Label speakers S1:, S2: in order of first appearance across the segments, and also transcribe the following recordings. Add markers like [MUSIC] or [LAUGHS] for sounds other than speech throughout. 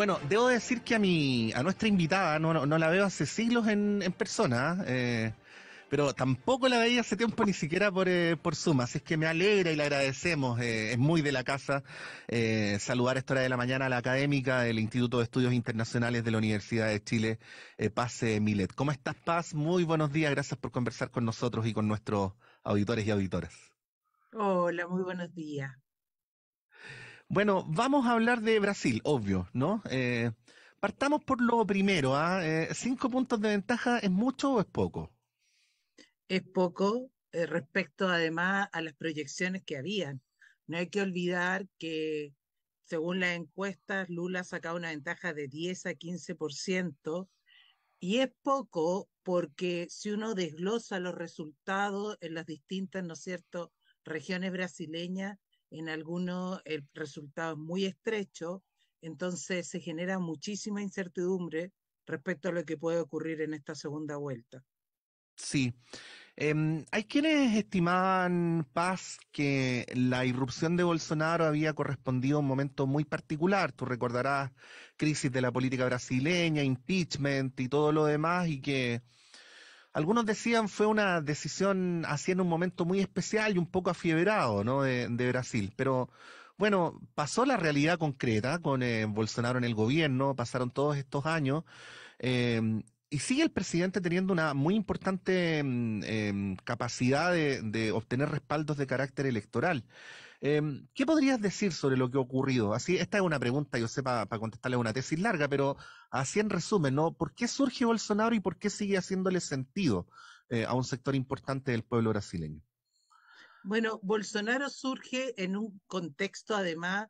S1: Bueno, debo decir que a mi, a nuestra invitada, no, la veo hace siglos en, persona, eh, pero tampoco la veía hace tiempo ni siquiera por, Suma. Eh, así que me alegra y le agradecemos, eh, es muy de la casa saludar a esta hora de la mañana a la académica del Instituto de Estudios Internacionales de la Universidad de Chile, Paz Milet. ¿Cómo estás, Paz? Muy buenos días, gracias por conversar con nosotros y con nuestros auditores y auditoras.
S2: Hola, muy buenos días.
S1: Bueno, vamos a hablar de Brasil, obvio, ¿no? Eh, partamos por lo primero. ¿ah? ¿eh? cinco puntos de ventaja es mucho o es poco?
S2: Es poco eh, respecto además a las proyecciones que habían. No hay que olvidar que según las encuestas Lula sacaba una ventaja de 10 a 15%. Y es poco porque si uno desglosa los resultados en las distintas, ¿no es cierto?, regiones brasileñas, en algunos el resultado es muy estrecho, entonces se genera muchísima incertidumbre respecto a lo que puede ocurrir en esta segunda vuelta.
S1: Sí. Em, hay quienes estimaban, Paz, que la irrupción de Bolsonaro había correspondido a un momento muy particular. Tú recordarás crisis de la política brasileña, impeachment y todo lo demás, y que algunos decían fue una decisión así en un momento muy especial y un poco afiebrado de, Brasil, pero bueno, pasó la realidad concreta con eh, Bolsonaro en el gobierno, pasaron todos estos años. Eh, y sigue el presidente teniendo una muy importante mm, eh, capacidad de, obtener respaldos de carácter electoral. Em, ¿Qué podrías decir sobre lo que ha ocurrido? Así, esta es una pregunta, yo sé, para contestarle contestarle una tesis larga, pero así en resumen, ¿no? ¿Por qué surge Bolsonaro y por qué sigue haciéndole sentido eh, a un sector importante del pueblo brasileño?
S2: Bueno, Bolsonaro surge en un contexto además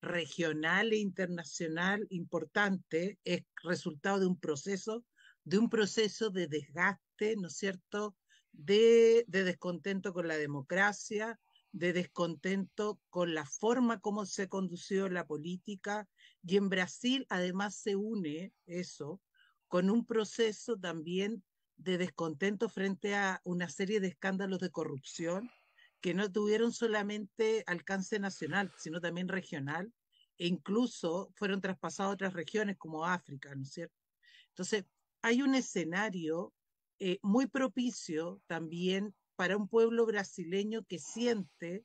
S2: regional e internacional importante, es resultado de un proceso, de un proceso de desgaste, ¿no es cierto?, de descontento con la democracia, de descontento con la forma como se ha conducido la política y en Brasil además se une eso con un proceso también de descontento frente a una serie de escándalos de corrupción que no tuvieron solamente alcance nacional, sino también regional, e incluso fueron traspasados a otras regiones como África, ¿no es cierto? Entonces, hay un escenario eh, muy propicio también para un pueblo brasileño que siente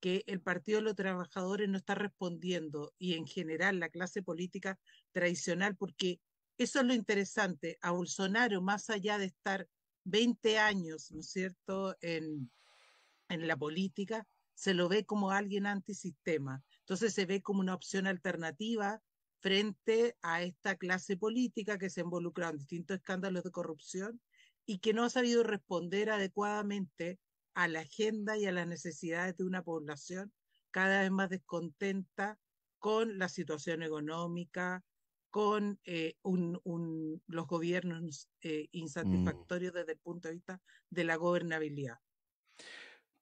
S2: que el Partido de los Trabajadores no está respondiendo y en general la clase política tradicional, porque eso es lo interesante. A Bolsonaro, más allá de estar 20 años, ¿no es cierto?, en, en la política, se lo ve como alguien antisistema. Entonces se ve como una opción alternativa frente a esta clase política que se ha involucrado en distintos escándalos de corrupción y que no ha sabido responder adecuadamente a la agenda y a las necesidades de una población cada vez más descontenta con la situación económica, con eh, los gobiernos eh, mm. insatisfactorios desde el punto de vista de la gobernabilidad.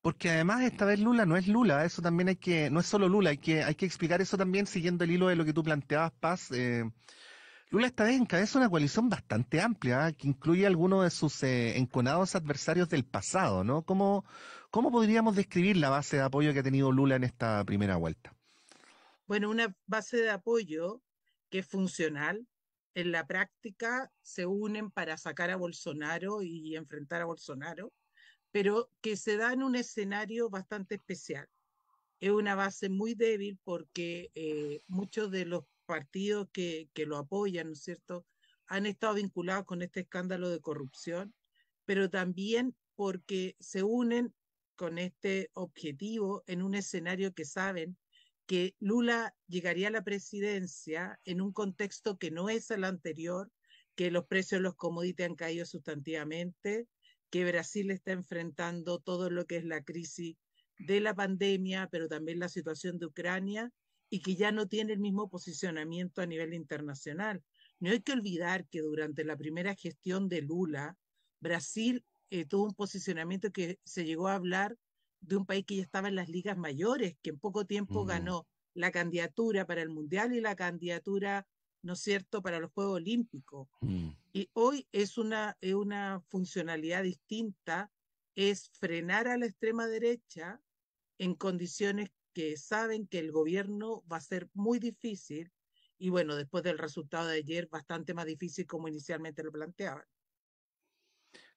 S1: Porque además esta vez Lula no es Lula, eso también hay que, no es solo Lula, hay que, hay que explicar eso también siguiendo el hilo de lo que tú planteabas, Paz. Eh, Lula esta vez encabeza una coalición bastante amplia, ¿ah? que incluye algunos de sus eh, enconados adversarios del pasado, ¿no? ¿Cómo, ¿Cómo podríamos describir la base de apoyo que ha tenido Lula en esta primera vuelta?
S2: Bueno, una base de apoyo que es funcional. En la práctica se unen para sacar a Bolsonaro y enfrentar a Bolsonaro, pero que se da en un escenario bastante especial. Es una base muy débil porque eh, muchos de los partidos que, que lo apoyan, ¿no es cierto?, han estado vinculados con este escándalo de corrupción, pero también porque se unen con este objetivo en un escenario que saben que Lula llegaría a la presidencia en un contexto que no es el anterior, que los precios de los commodities han caído sustantivamente, que Brasil está enfrentando todo lo que es la crisis de la pandemia, pero también la situación de Ucrania, y que ya no tiene el mismo posicionamiento a nivel internacional. No hay que olvidar que durante la primera gestión de Lula, Brasil eh, tuvo un posicionamiento que se llegó a hablar de un país que ya estaba en las ligas mayores, que en poco tiempo ganó la candidatura para el Mundial y la candidatura, ¿no es cierto?, para los Juegos Olímpicos. Mm. Y hoy es una, es una funcionalidad distinta, es frenar a la extrema derecha en condiciones que saben que el gobierno va a ser muy difícil y bueno, después del resultado de ayer, bastante más difícil como inicialmente lo planteaban.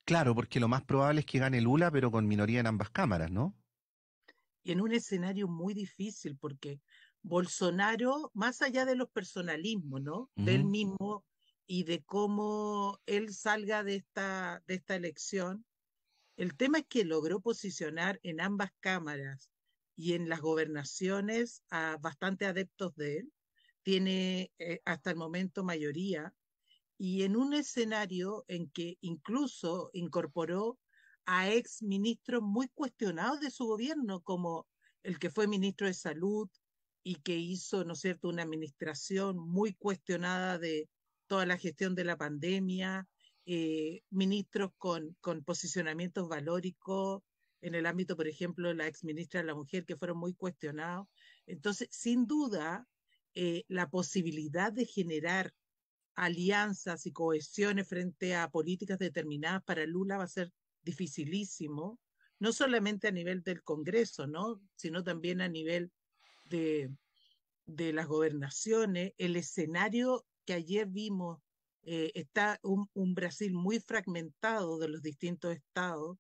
S1: Claro, porque lo más probable es que gane Lula, pero con minoría en ambas cámaras, ¿no?
S2: Y en un escenario muy difícil, porque Bolsonaro, más allá de los personalismos, ¿no? Del mismo y de cómo él salga de esta, de esta elección, el tema es que logró posicionar en ambas cámaras y en las gobernaciones a bastante adeptos de él, tiene eh, hasta el momento mayoría, y en un escenario en que incluso incorporó a ex ministros muy cuestionados de su gobierno, como el que fue ministro de Salud y que hizo, ¿no es cierto?, una administración muy cuestionada de toda la gestión de la pandemia, eh, ministros con, con posicionamientos valóricos en el ámbito, por ejemplo, de la ministra de la Mujer, que fueron muy cuestionados. Entonces, sin duda, eh, la posibilidad de generar alianzas y cohesiones frente a políticas determinadas para Lula va a ser dificilísimo, no solamente a nivel del Congreso, ¿no? sino también a nivel de, de las gobernaciones. El escenario que ayer vimos eh, está un Brasil muy fragmentado de los distintos estados,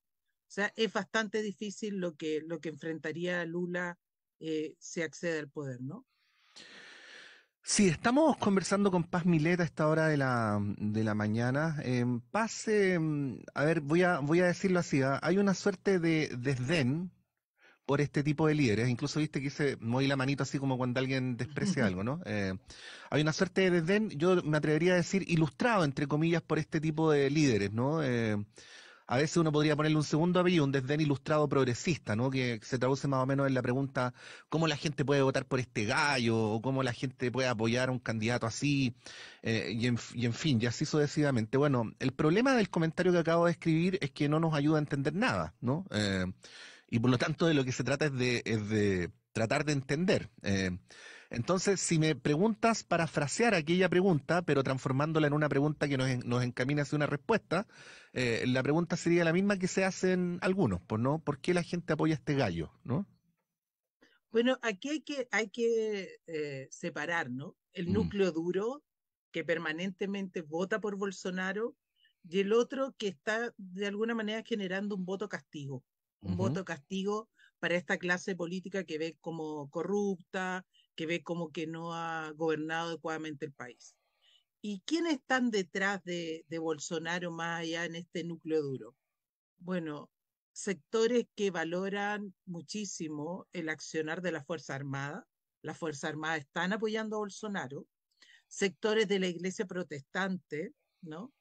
S2: o sea, es bastante difícil lo que, lo que enfrentaría Lula eh, si accede al poder, ¿no?
S1: Sí, estamos conversando con Paz Mileta a esta hora de la, mm, de la mañana. Em, Paz, em, a ver, voy a, voy a decirlo así, ¿ah? hay una suerte de desdén por este tipo de líderes. Incluso viste que hice, moví la manito así como cuando alguien desprecia [LAUGHS] algo, ¿no? Eh, hay una suerte de desdén, yo me atrevería a decir, ilustrado, entre comillas, por este tipo de líderes, ¿no? Eh, a veces uno podría ponerle un segundo apellido, un desdén ilustrado progresista, ¿no? Que se traduce más o menos en la pregunta, ¿cómo la gente puede votar por este gallo? ¿O cómo la gente puede apoyar a un candidato así? Eh, y, en, fin, y así sucesivamente. Bueno, el problema del comentario que acabo de escribir es que no nos ayuda a entender nada, ¿no? Eh, y por lo tanto de lo que se trata es de, tratar de entender. Eh, entonces, si me preguntas, parafrasear aquella pregunta, pero transformándola en una pregunta que nos, nos encamina hacia una respuesta, eh, la pregunta sería la misma que se hacen algunos, pues, ¿no? ¿Por qué la gente apoya a este gallo, no?
S2: Bueno, aquí hay que, hay que eh, separar, ¿no? El mm. núcleo duro que permanentemente vota por Bolsonaro y el otro que está de alguna manera generando un voto castigo, un voto castigo para esta clase política que ve como corrupta, que ve como que no ha gobernado adecuadamente el país. ¿Y quiénes están detrás de, Bolsonaro más allá en este núcleo duro? Bueno, sectores que valoran muchísimo el accionar de la Fuerza Armada. La Fuerza Armada están apoyando a Bolsonaro, sectores de la Iglesia protestante, ¿no?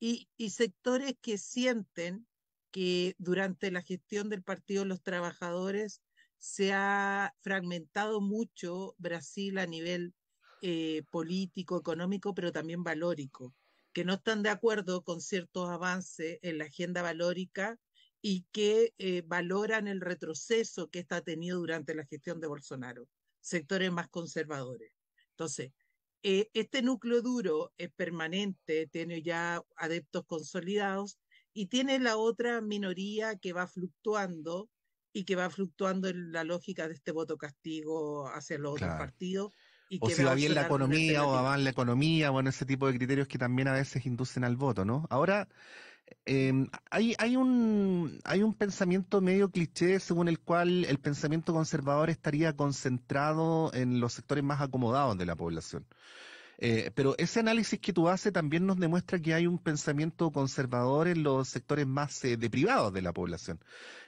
S2: Y, sectores que sienten que durante la gestión del Partido los Trabajadores se ha fragmentado mucho Brasil a nivel eh, político, económico, pero también valórico, que no están de acuerdo con ciertos avances en la agenda valórica y que eh, valoran el retroceso que está tenido durante la gestión de Bolsonaro, sectores más conservadores. Entonces, eh, este núcleo duro es permanente, tiene ya adeptos consolidados y tiene la otra minoría que va fluctuando, y que va fluctuando en la lógica de este voto castigo hacia los otros partidos. o si va bien la economía o va
S1: mal la economía, bueno, ese tipo de criterios que también a veces inducen al voto, ¿no? Ahora, em, hay, hay, un, hay un pensamiento medio cliché según el cual el pensamiento conservador estaría concentrado en los sectores más acomodados de la población. Eh, pero ese análisis que tú haces también nos demuestra que hay un pensamiento conservador en los sectores más eh, deprivados de la población.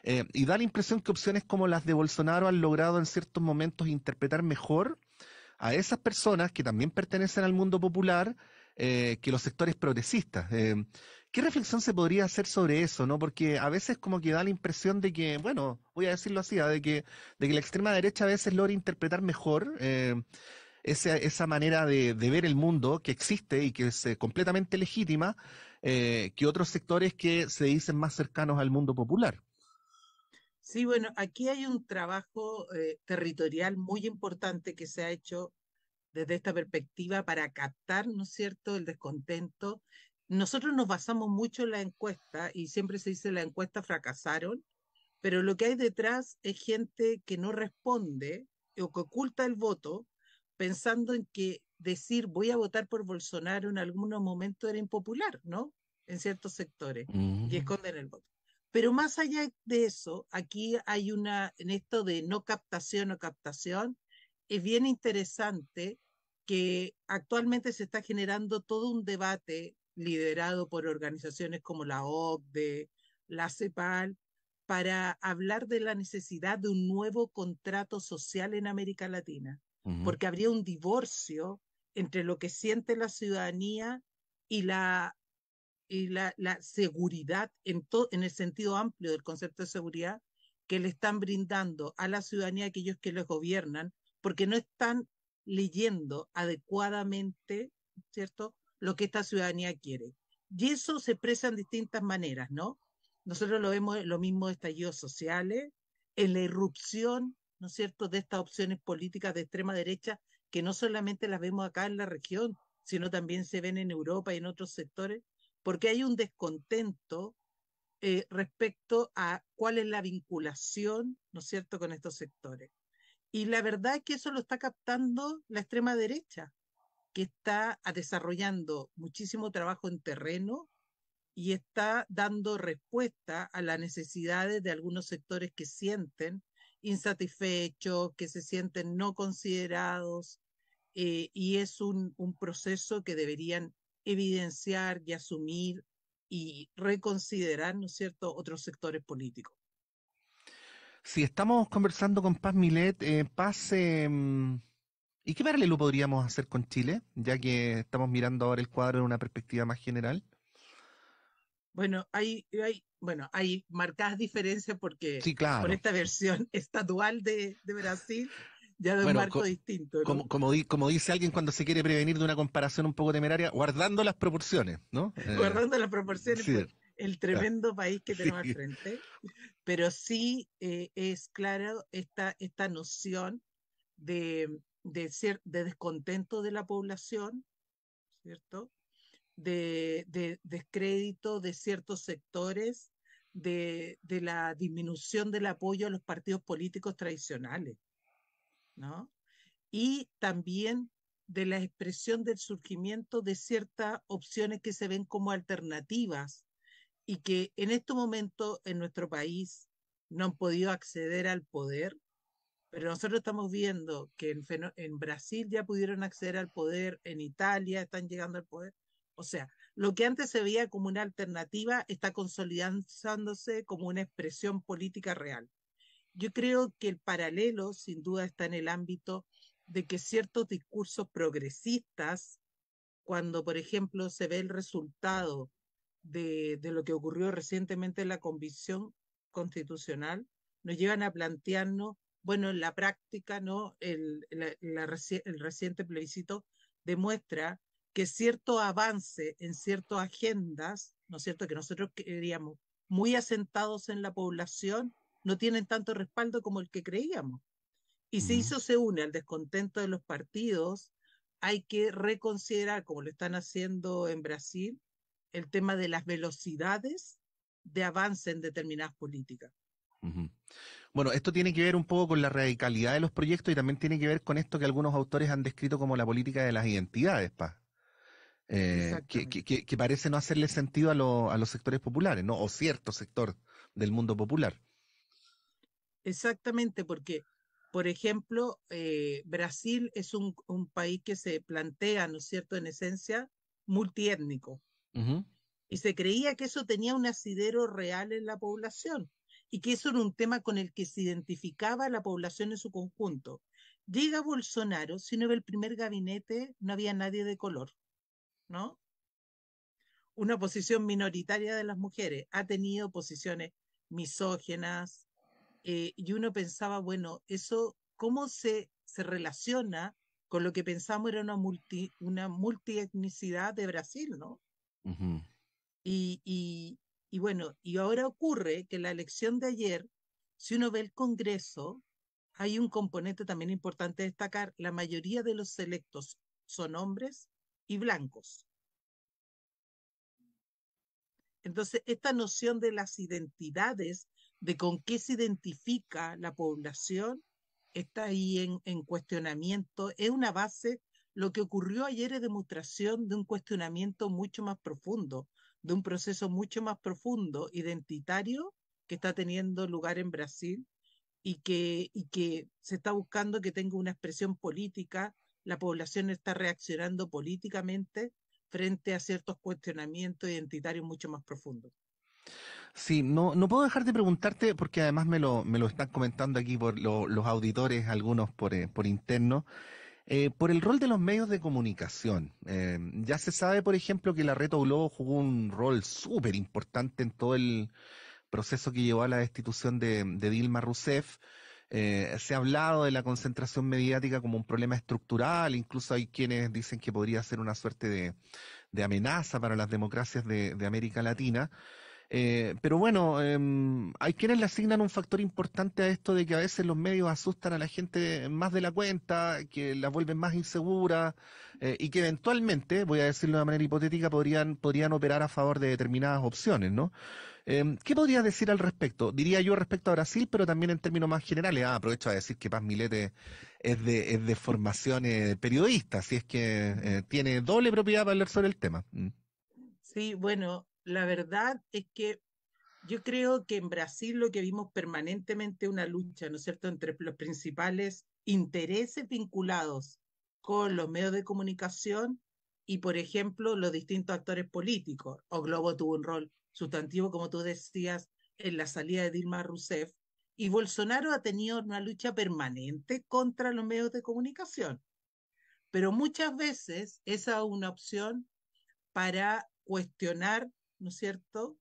S1: Eh, y da la impresión que opciones como las de Bolsonaro han logrado en ciertos momentos interpretar mejor a esas personas que también pertenecen al mundo popular que los sectores progresistas. ¿Qué reflexión se podría hacer sobre eso? ¿no? Porque a veces como que da la impresión de que, bueno, voy a decirlo así, ¿ah? de que, de que la extrema derecha a veces logra interpretar mejor esa, manera de, ver el mundo que existe y que es completamente legítima eh, que otros sectores que se dicen más cercanos al mundo popular.
S2: Sí, bueno, aquí hay un trabajo eh, territorial muy importante que se ha hecho desde esta perspectiva para captar, ¿no es cierto?, el descontento. Nosotros nos basamos mucho en la encuesta y siempre se dice la encuesta fracasaron, pero lo que hay detrás es gente que no responde o que oculta el voto pensando en que decir voy a votar por Bolsonaro en algún momento era impopular, ¿no? En ciertos sectores que esconden el voto. Pero más allá de eso, aquí hay una, en esto de no captación o captación, es bien interesante que actualmente se está generando todo un debate liderado por organizaciones como la OCDE, la CEPAL, para hablar de la necesidad de un nuevo contrato social en América Latina porque habría un divorcio entre lo que siente la ciudadanía y la, seguridad en, el sentido amplio del concepto de seguridad que le están brindando a la ciudadanía aquellos que los gobiernan, porque no están leyendo adecuadamente, ¿cierto?, lo que esta ciudadanía quiere. Y eso se expresa en distintas maneras, ¿no? Nosotros lo vemos lo mismo en estallidos sociales, en la irrupción ¿no es cierto?, de estas opciones políticas de extrema derecha que no solamente las vemos acá en la región, sino también se ven en Europa y en otros sectores, porque hay un descontento eh, respecto a cuál es la vinculación, ¿no es cierto?, con estos sectores. Y la verdad es que eso lo está captando la extrema derecha, que está desarrollando muchísimo trabajo en terreno y está dando respuesta a las necesidades de algunos sectores que sienten insatisfechos, que se sienten no considerados, eh, y es un, un, proceso que deberían evidenciar y asumir y reconsiderar, ¿no es cierto?, otros sectores políticos.
S1: Si estamos conversando con Paz Milet, eh, Paz, em, ¿y qué paralelo podríamos hacer con Chile, ya que estamos mirando ahora el cuadro en una perspectiva más general?
S2: Bueno, hay, hay, bueno, hay marcadas diferencias porque con esta versión [LAUGHS] estatual de, Brasil ya de un marco distinto. Como,
S1: como, dice alguien cuando se quiere prevenir de una comparación un poco temeraria, guardando las proporciones, ¿no? Eh, guardando
S2: las proporciones. Pues, el tremendo país que tenemos al frente, pero sí eh, es claro esta, esta noción de, de, ser, de descontento de la población, ¿cierto? de, de descrédito de ciertos sectores, de, la disminución del apoyo a los partidos políticos tradicionales, ¿no? Y también de la expresión del surgimiento de ciertas opciones que se ven como alternativas y que en este momento en nuestro país no han podido acceder al poder, pero nosotros estamos viendo que en Brasil ya pudieron acceder al poder, en Italia están llegando al poder, o sea, lo que antes se veía como una alternativa está consolidándose como una expresión política real. Yo creo que el paralelo, sin duda, está en el ámbito de que ciertos discursos progresistas, cuando, por ejemplo, se ve el resultado de, lo que ocurrió recientemente en la Convicción Constitucional, nos llevan a plantearnos, bueno, en la práctica, ¿no? El, el reciente plebiscito demuestra que cierto avance en ciertas agendas, ¿no es cierto?, que nosotros queríamos muy asentados en la población, no tienen tanto respaldo como el que creíamos. Y si mm. eso se une al descontento de los partidos, hay que reconsiderar, como lo están haciendo en Brasil, el tema de las velocidades de avance en determinadas políticas.
S1: Bueno, esto tiene que ver un poco con la radicalidad de los proyectos y también tiene que ver con esto que algunos autores han descrito como la política de las identidades, Paz. Eh, que, parece no hacerle sentido a, los sectores populares, ¿no? O cierto sector del mundo popular. Exactamente,
S2: porque, por ejemplo, eh, Brasil es un, país que se plantea, ¿no es cierto?, en esencia, multiétnico. Y se creía que eso tenía un asidero real en la población y que eso era un tema con el que se identificaba la población en su conjunto. Llega Bolsonaro, si no ve el primer gabinete, no había nadie de color. ¿no? Una posición minoritaria de las mujeres. Ha tenido posiciones misógenas. Eh, y uno pensaba, bueno, eso, ¿cómo se, se relaciona con lo que pensamos era una, multi, una multietnicidad de Brasil, ¿no? y, y, y bueno, y ahora ocurre que la elección de ayer, si uno ve el Congreso, hay un componente también importante destacar, la mayoría de los electos son hombres y blancos. Entonces, esta noción de las identidades, de con qué se identifica la población, está ahí en, en cuestionamiento. Es una base, lo que ocurrió ayer es demostración de un cuestionamiento mucho más profundo, de un proceso mucho más profundo, identitario, que está teniendo lugar en Brasil y que, y que se está buscando que tenga una expresión política la población está reaccionando políticamente frente a ciertos cuestionamientos identitarios mucho más profundos.
S1: Sí, no, no puedo dejar de preguntarte, porque además me lo, me lo están comentando aquí por los auditores, algunos por, eh, por interno, eh, por el rol de los medios de comunicación. Eh, ya se sabe, por ejemplo, que la Reto Globo jugó un rol súper importante en todo el proceso que llevó a la destitución de, de Dilma Rousseff. Eh, se ha hablado de la concentración mediática como un problema estructural, incluso hay quienes dicen que podría ser una suerte de, amenaza para las democracias de América Latina. Eh, pero bueno, em, hay quienes le asignan un factor importante a esto de que a veces los medios asustan a la gente más de la cuenta, que la vuelven más insegura eh, y que eventualmente, voy a decirlo de una manera hipotética, podrían, podrían operar a favor de determinadas opciones, ¿no? Em, ¿Qué podrías decir al respecto? Diría yo respecto a Brasil, pero también en términos más generales. Ah, aprovecho a decir que Paz Milete es de, es de formación eh, periodista, así es que tiene doble propiedad para hablar sobre el tema. Mm.
S2: Sí, bueno, la verdad es que yo creo que en Brasil lo que vimos permanentemente una lucha, ¿no es cierto?, entre los principales intereses vinculados con los medios de comunicación y, por ejemplo, los distintos actores políticos. O Globo tuvo un rol sustantivo, como tú decías, en la salida de Dilma Rousseff. Y Bolsonaro ha tenido una lucha permanente contra los medios de comunicación. Pero muchas veces esa es una opción para cuestionar ¿no es cierto?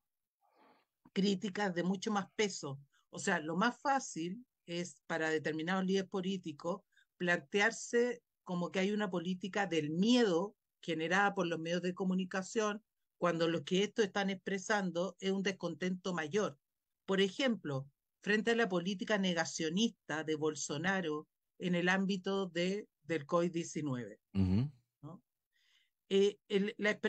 S2: Críticas de mucho más peso. O sea, lo más fácil es para determinados líderes políticos plantearse como que hay una política del miedo generada por los medios de comunicación cuando lo que esto están expresando es un descontento mayor. Por ejemplo, frente a la política negacionista de Bolsonaro en el ámbito de, del COVID-19. Eh,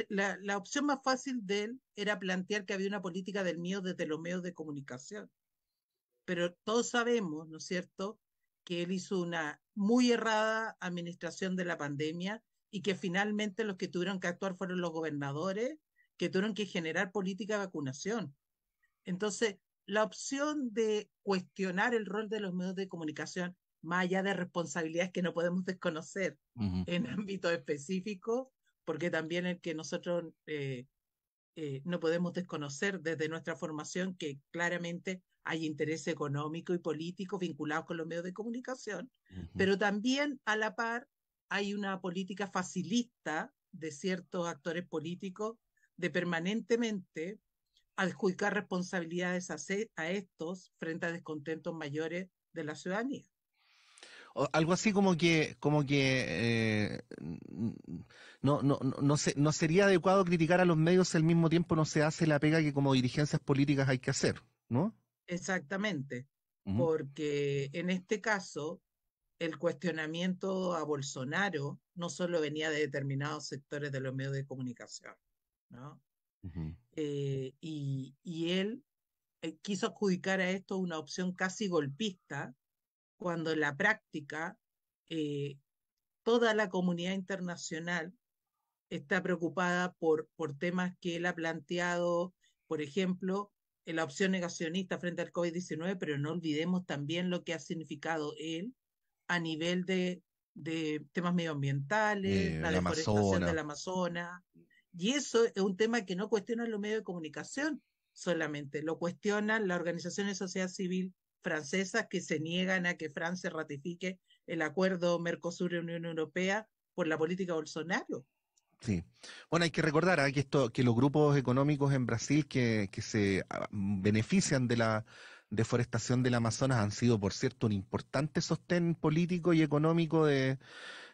S2: la, opción más fácil de él era plantear que había una política del miedo desde los medios de comunicación. Pero todos sabemos, ¿no es cierto?, que él hizo una muy errada administración de la pandemia y que finalmente los que tuvieron que actuar fueron los gobernadores, que tuvieron que generar política de vacunación. Entonces, la opción de cuestionar el rol de los medios de comunicación, más allá de responsabilidades que no podemos desconocer en ámbitos específicos, porque también el que nosotros eh, eh, no podemos desconocer desde nuestra formación que claramente hay interés económico y político vinculado con los medios de comunicación, pero también a la par hay una política facilista de ciertos actores políticos de permanentemente adjudicar responsabilidades a estos frente a descontentos mayores de la ciudadanía
S1: algo así como que, como que eh, no, no, no, no sería adecuado criticar a los medios si al mismo tiempo no se hace la pega que como dirigencias políticas hay que hacer, ¿no?
S2: Exactamente, porque en este caso el cuestionamiento a Bolsonaro no solo venía de determinados sectores de los medios de comunicación, ¿no? Eh, y, él eh, quiso adjudicar a esto una opción casi golpista cuando en la práctica eh, toda la comunidad internacional está preocupada por, por temas que él ha planteado, por ejemplo, eh, la opción negacionista frente al COVID-19, pero no olvidemos también lo que ha significado él a nivel de, de temas medioambientales, eh, la deforestación del Amazonas. Y eso es un tema que no cuestionan los medios de comunicación solamente, lo cuestionan las organizaciones de sociedad civil, francesas que se niegan a que Francia ratifique el acuerdo Mercosur-Unión Europea por la política Bolsonaro.
S1: Sí. Bueno, hay que recordar que, esto, que los grupos económicos en Brasil que, que se ah, benefician de la deforestación del Amazonas han sido, por cierto, un importante sostén político y económico de,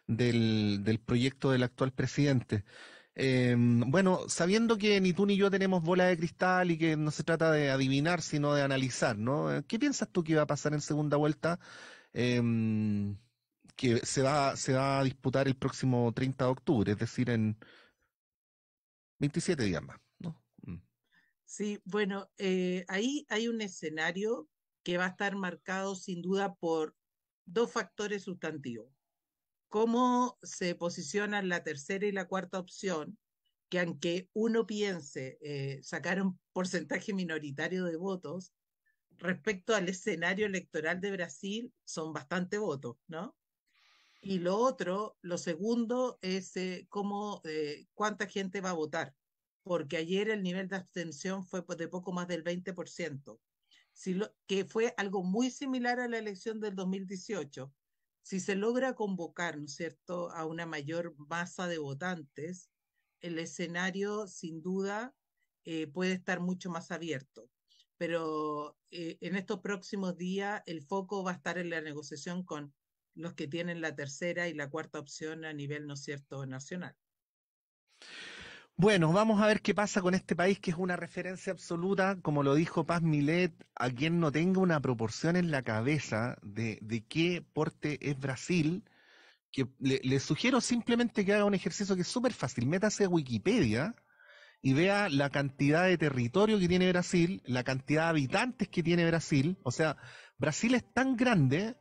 S1: del, del proyecto del actual presidente. Em, bueno, sabiendo que ni tú ni yo tenemos bola de cristal y que no se trata de adivinar, sino de analizar, ¿no? Eh, ¿Qué piensas tú que va a pasar en segunda vuelta? Em, que se va, a disputar el próximo 30 de octubre, es decir, en 27 días más, mm.
S2: Sí, bueno, eh, ahí hay un escenario que va a estar marcado sin duda por dos factores sustantivos cómo se posicionan la tercera y la cuarta opción, que aunque uno piense eh, sacar un porcentaje minoritario de votos, respecto al escenario electoral de Brasil, son bastante votos, ¿no? Y lo otro, lo segundo, es eh, cómo, eh, cuánta gente va a votar, porque ayer el nivel de abstención fue de poco más del 20%, si que fue algo muy similar a la elección del 2018 si se logra convocar, ¿no es cierto?, a una mayor masa de votantes, el escenario sin duda eh, puede estar mucho más abierto. Pero eh, en estos próximos días el foco va a estar en la negociación con los que tienen la tercera y la cuarta opción a nivel, ¿no es cierto?, nacional.
S1: Bueno, vamos a ver qué pasa con este país que es una referencia absoluta, como lo dijo Paz Milet, a quien no tenga una proporción en la cabeza de, qué porte es Brasil, que le, sugiero simplemente que haga un ejercicio que es súper fácil, métase a Wikipedia y vea la cantidad de territorio que tiene Brasil, la cantidad de habitantes que tiene Brasil, o sea, Brasil es tan grande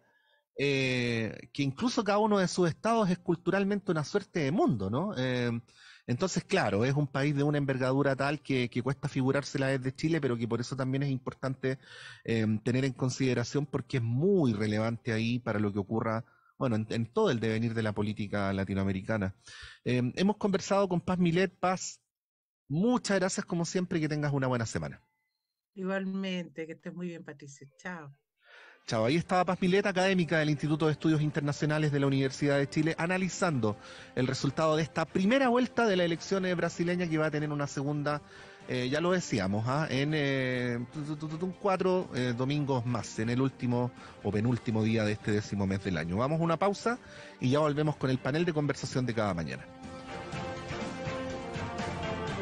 S1: eh, que incluso cada uno de sus estados es culturalmente una suerte de mundo, ¿no? Eh, entonces, claro, es un país de una envergadura tal que, figurarse cuesta figurársela desde Chile, pero que por eso también es importante em, tener en consideración porque es muy relevante ahí para lo que ocurra bueno, en, todo el devenir de la política latinoamericana. Em, hemos conversado con Paz Milet. Paz, muchas gracias como siempre y que tengas una buena semana.
S2: Igualmente, que estés muy bien, Patricia. Chao.
S1: Chao, ahí estaba Paz Mileta, académica del Instituto de Estudios Internacionales de la Universidad de Chile, analizando el resultado de esta primera vuelta de las elecciones eh, brasileñas que va a tener una segunda, eh, ya lo decíamos, ¿ah? en eh, cuatro domingos más, en el último o penúltimo día de este décimo mes del año. Vamos a una pausa y ya volvemos con el panel de conversación de cada mañana.